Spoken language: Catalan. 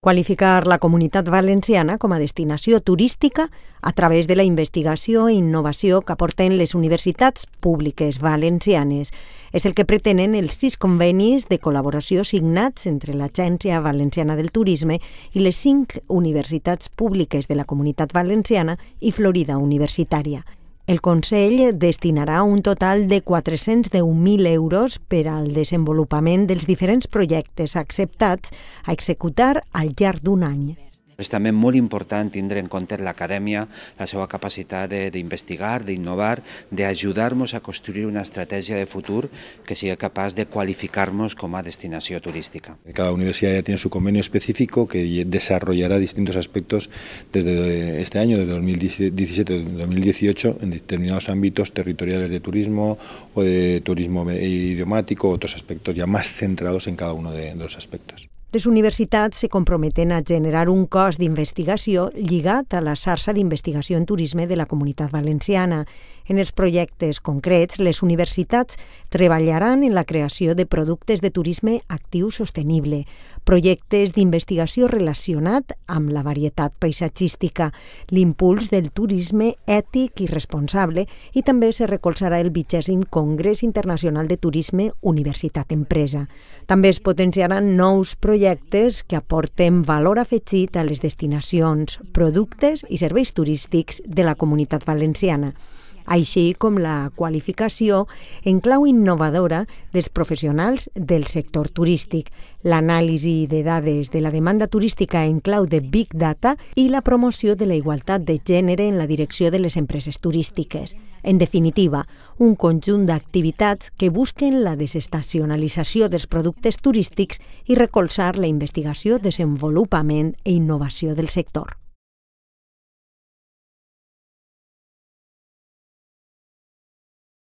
qualificar la comunitat valenciana com a destinació turística a través de la investigació i innovació que aporten les universitats públiques valencianes. És el que pretenen els sis convenis de col·laboració signats entre l'Agència Valenciana del Turisme i les cinc universitats públiques de la comunitat valenciana i Florida Universitària. El Consell destinarà un total de 410.000 euros per al desenvolupament dels diferents projectes acceptats a executar al llarg d'un any. Es también muy importante tener en la academia, la capacidad de investigar, de innovar, de ayudarnos a construir una estrategia de futuro que sea capaz de cualificarnos como destinación turística. Cada universidad ya tiene su convenio específico que desarrollará distintos aspectos desde este año, desde 2017-2018, en determinados ámbitos territoriales de turismo o de turismo idiomático, otros aspectos ya más centrados en cada uno de los aspectos. Les universitats se comprometen a generar un cos d'investigació lligat a la xarxa d'investigació en turisme de la Comunitat Valenciana. En els projectes concrets, les universitats treballaran en la creació de productes de turisme actiu sostenible, projectes d'investigació relacionat amb la varietat paisatgística, l'impuls del turisme ètic i responsable i també se recolzarà el 20 Congrés Internacional de Turisme Universitat Empresa. També es potenciaran nous projectes projectes que aporten valor afegit a les destinacions, productes i serveis turístics de la comunitat valenciana així com la qualificació en clau innovadora dels professionals del sector turístic, l'anàlisi de dades de la demanda turística en clau de Big Data i la promoció de la igualtat de gènere en la direcció de les empreses turístiques. En definitiva, un conjunt d'activitats que busquen la desestacionalització dels productes turístics i recolzar la investigació, desenvolupament i e innovació del sector.